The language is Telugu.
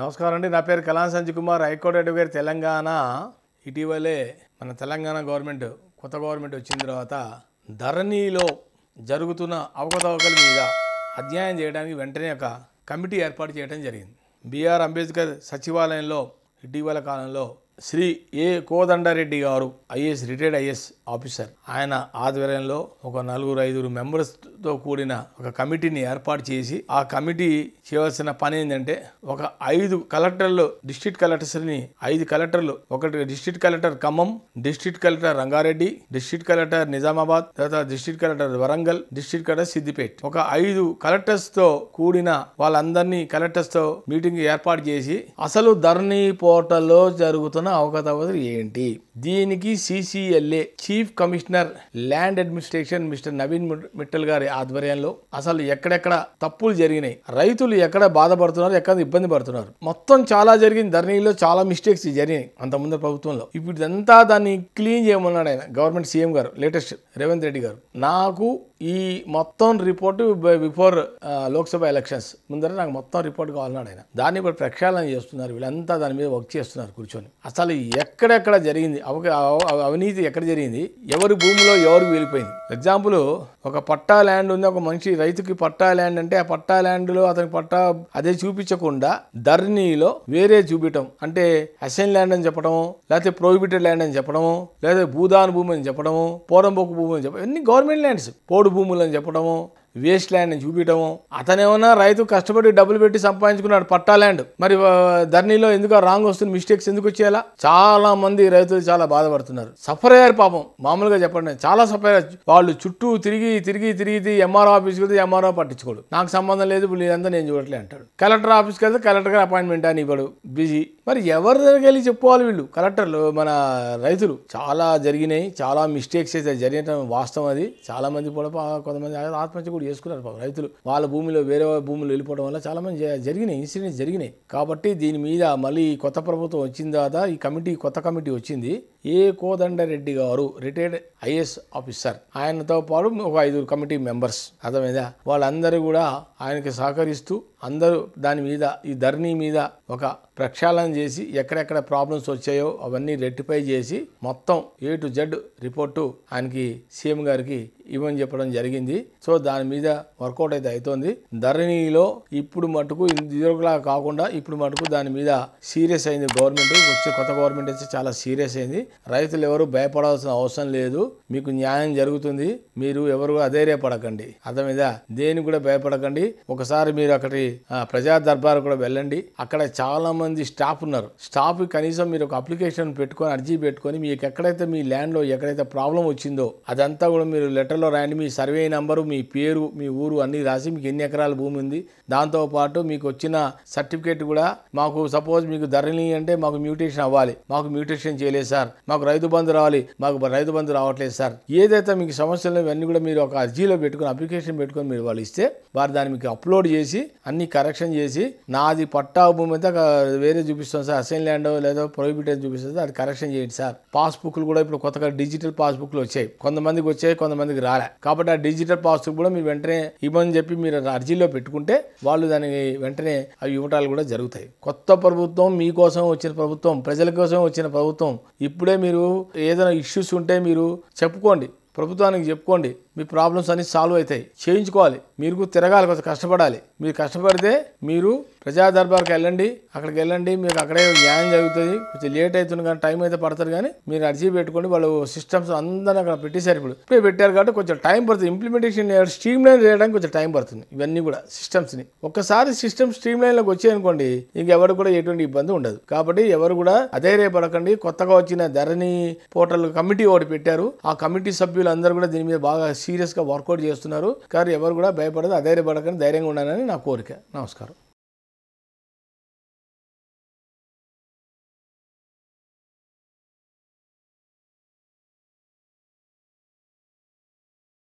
నమస్కారం అండి నా పేరు కళాం సంజయ్ కుమార్ హైకోర్టు అడ్వకేట్ తెలంగాణ ఇటీవలే మన తెలంగాణ గవర్నమెంట్ కొత్త గవర్నమెంట్ వచ్చిన తర్వాత ధరణిలో జరుగుతున్న అవకతవకల మీద అధ్యయనం చేయడానికి వెంటనే ఒక కమిటీ ఏర్పాటు చేయడం జరిగింది బీఆర్ అంబేద్కర్ సచివాలయంలో ఇటీవల కాలంలో శ్రీ ఏ కోదండారెడ్డి గారు ఐఏఎస్ రిటైర్డ్ ఐఏఎస్ ఆఫీసర్ ఆయన ఆధ్వర్యంలో ఒక నలుగురు ఐదుగురు మెంబర్స్తో కూడిన ఒక కమిటీని ఏర్పాటు చేసి ఆ కమిటీ చేయవలసిన పని ఏంటంటే ఒక ఐదు కలెక్టర్లు డిస్ట్రిక్ట్ కలెక్టర్స్ని ఐదు కలెక్టర్లు ఒకటి district collector Khammam district collector Rangareddy district collector Nizamabad తర్వాత district collector Warangal district collector Siddipet ఒక ఐదు కలెక్టర్స్తో కూడిన వాళ్ళందరినీ కలెక్టర్స్తో మీటింగ్ ఏర్పాటు చేసి అసలు ధరణి పోర్టల్లో జరుగుతున్న ఉన్న అవకతవకలు ఏంటి దీనికి CCLA chief commissioner land administration mister Naveen Mittal గారి ఆధ్వర్యంలో అసలు ఎక్కడెక్కడ తప్పులు జరిగినాయి రైతులు ఎక్కడ బాధపడుతున్నారు ఎక్కడ ఇబ్బంది పడుతున్నారు మొత్తం చాలా జరిగింది ధరణిలో చాలా మిస్టేక్స్ జరిగినాయి అంతకుముందు ప్రభుత్వంలో ఇప్పుడు ఇదంతా దాన్ని క్లీన్ చేయమన్నాడు ఆయన గవర్నమెంట్ సీఎం గారు లేటెస్ట్ రేవంత్ రెడ్డి గారు నాకు ఈ మొత్తం రిపోర్టు బిఫోర్ లోక్సభ ఎలక్షన్స్ ముందర నాకు మొత్తం రిపోర్ట్ కావాలన్నాడు ఆయన దాన్ని ఇప్పుడు ప్రక్షాళన చేస్తున్నారు వీళ్ళంతా దాని మీద వర్క్ చేస్తున్నారు కూర్చొని అసలు ఎక్కడెక్కడ జరిగింది అవినీతి ఎక్కడ జరిగింది ఎవరి భూమిలో ఎవరు వీలిపోయింది ఎగ్జాంపుల్ ఒక పట్టా ల్యాండ్ ఉంది ఒక మనిషి రైతుకి పట్టా ల్యాండ్ అంటే ఆ పట్టా ల్యాండ్లో అతని పట్టా అదే చూపించకుండా ధర్నీలో వేరే చూపించటం అంటే అసైన్ ల్యాండ్ అని చెప్పడము లేకపోతే ప్రోహిబిటెడ్ ల్యాండ్ అని చెప్పడము లేదా భూదాన్ భూమి అని చెప్పడము పోరంబొక్కు భూమి అని చెప్పడం ఇవన్నీ గవర్నమెంట్ ల్యాండ్స్ పోడు పోడు భూములు అని చెప్పడము వేస్ట్ ల్యాండ్ని చూపించడం అతనేమన్నా రైతు కష్టపడి డబ్బులు పెట్టి సంపాదించుకున్నాడు పట్టా ల్యాండ్ మరి ధర్నీలో ఎందుకు రాంగ్ వస్తుంది మిస్టేక్స్ ఎందుకు వచ్చేలా చాలా మంది రైతులు చాలా బాధపడుతున్నారు సఫర్ అయ్యారు పాపం మామూలుగా చెప్పండి చాలా సఫర్ అయ్యారు వాళ్ళు చుట్టూ తిరిగి తిరిగి తిరిగి ఎంఆర్ఓ ఆఫీస్కి వెళ్తే ఎంఆర్ఓ పట్టించుకోడు నాకు సంబంధం లేదు వీళ్ళంతా నేను చూడట్లే అంటాడు కలెక్టర్ ఆఫీస్కి వెళ్తే కలెక్టర్ గారు అపాయింట్మెంట్ అని ఇవ్వడు బిజీ మరి ఎవరి దగ్గరికి వెళ్ళి చెప్పుకోవాలి వీళ్ళు కలెక్టర్లు మన రైతులు చాలా జరిగినాయి చాలా మిస్టేక్స్ అయితే జరిగిన వాస్తవం అది చాలామంది కూడా కొంతమంది ఆత్మహత్య కూడా చేసుకున్నారు పాపం రైతులు వాళ్ళ భూమిలో వేరే భూములు వెళ్ళిపోవడం వల్ల చాలామంది జరిగినాయి ఇన్సిడెంట్స్ జరిగినాయి కాబట్టి దీని మీద మళ్ళీ కొత్త ప్రభుత్వం వచ్చిన తర్వాత ఈ కమిటీ కొత్త కమిటీ వచ్చింది ఏ కోదండరెడ్డి గారు రిటైర్డ్ ఐఏఎస్ ఆఫీసర్ ఆయనతో పాటు ఒక ఐదుగురు కమిటీ మెంబర్స్ అర్థమైందా వాళ్ళందరూ కూడా ఆయనకి సహకరిస్తూ అందరూ దాని మీద ఈ ధరణి మీద ఒక ప్రక్షాళన చేసి ఎక్కడెక్కడ ప్రాబ్లమ్స్ వచ్చాయో అవన్నీ రెట్టిఫై చేసి మొత్తం ఏ టు జెడ్ రిపోర్టు ఆయనకి సీఎం గారికి ఇవ్వని చెప్పడం జరిగింది సో దాని మీద వర్కౌట్ అయితే అవుతోంది ధరణిలో ఇప్పుడు మటుకు ఇదిలా కాకుండా ఇప్పుడు మటుకు దాని మీద సీరియస్ అయింది గవర్నమెంట్ వచ్చే కొత్త గవర్నమెంట్ అయితే చాలా సీరియస్ అయింది రైతులు ఎవరు భయపడాల్సిన అవసరం లేదు మీకు న్యాయం జరుగుతుంది మీరు ఎవరు అధైర్యపడకండి అర్థమైందా దేని కూడా భయపడకండి ఒకసారి మీరు అక్కడి ప్రజా దర్బార్ కూడా వెళ్ళండి అక్కడ చాలా మంది స్టాఫ్ ఉన్నారు స్టాఫ్ కనీసం మీరు ఒక అప్లికేషన్ పెట్టుకొని అర్జీ పెట్టుకొని మీకు ఎక్కడైతే మీ ల్యాండ్లో ఎక్కడైతే ప్రాబ్లం వచ్చిందో అదంతా కూడా మీరు లెటర్లో రాయండి మీ సర్వే నెంబరు మీ పేరు మీ ఊరు అన్నీ రాసి మీకు ఎన్ని ఎకరాల భూమి ఉంది దాంతో పాటు మీకు వచ్చిన సర్టిఫికేట్ కూడా మాకు సపోజ్ మీకు ధరణి అంటే మాకు మ్యూటేషన్ అవ్వాలి మాకు మ్యూటేషన్ చేయలేదు సార్ మాకు రైతు బంధు రావాలి మాకు రైతు బంధు రావట్లేదు సార్ ఏదైతే మీకు సమస్యలు ఇవన్నీ కూడా మీరు ఒక అర్జీలో పెట్టుకుని అప్లికేషన్ పెట్టుకుని మీరు వాళ్ళు ఇస్తే వారు దాన్ని మీకు అప్లోడ్ చేసి అన్ని కరెక్షన్ చేసి నాది పట్టా భూమి అయితే వేరే చూపిస్తాం సార్ అసైన్ ల్యాండ్ లేదా ప్రొహిబిటెడ్ చూపిస్తాం అది కరెక్షన్ చేయండి సార్ పాస్బుక్లు కూడా ఇప్పుడు కొత్తగా డిజిటల్ పాస్బుక్లు వచ్చాయి కొంతమందికి వచ్చాయి కొంతమందికి రాలే కాబట్టి ఆ డిజిటల్ పాస్బుక్ కూడా మీరు వెంటనే ఇవ్వని చెప్పి మీరు అర్జీలో పెట్టుకుంటే వాళ్ళు దానికి వెంటనే అవి ఇవ్వటాలు కూడా జరుగుతాయి కొత్త ప్రభుత్వం మీకోసం వచ్చిన ప్రభుత్వం ప్రజల కోసం వచ్చిన ప్రభుత్వం ఇప్పుడే మీరు ఏదైనా ఇష్యూస్ ఉంటే మీరు చెప్పుకోండి ప్రభుత్వానికి చెప్పుకోండి మీ ప్రాబ్లమ్స్ అన్ని సాల్వ్ అవుతాయి చేయించుకోవాలి మీరు తిరగాలి కొంచెం కష్టపడాలి మీరు కష్టపడితే మీరు ప్రజా దర్బార్కి వెళ్ళండి అక్కడికి వెళ్ళండి మీకు అక్కడే న్యాయం జరుగుతుంది కొంచెం లేట్ అవుతుంది కానీ టైం అయితే పడతారు కానీ మీరు అర్జీ పెట్టుకోండి వాళ్ళు సిస్టమ్స్ అందరూ అక్కడ పెట్టేశారు ఇప్పుడు ఇప్పుడే పెట్టారు కాబట్టి కొంచెం టైం పడుతుంది ఇంప్లిమెంటేషన్ స్ట్రీమ్ లైన్ చేయడానికి కొంచెం టైం పడుతుంది ఇవన్నీ కూడా సిస్టమ్స్ని ఒక్కసారి సిస్టమ్ స్ట్రీమ్ లైన్లోకి వచ్చాయనుకోండి ఇంకెవరు కూడా ఎటువంటి ఇబ్బంది ఉండదు కాబట్టి ఎవరు కూడా అధైర్యపడకండి కొత్తగా వచ్చిన ధరణి పోర్టల్ కమిటీ ఒకటి పెట్టారు ఆ కమిటీ సభ్యులు అందరూ కూడా దీని మీద బాగా సీరియస్గా వర్కౌట్ చేస్తున్నారు కానీ ఎవరు కూడా భయపడదు అధైర్యపడకని ధైర్యంగా ఉండాలని నా కోరిక నమస్కారం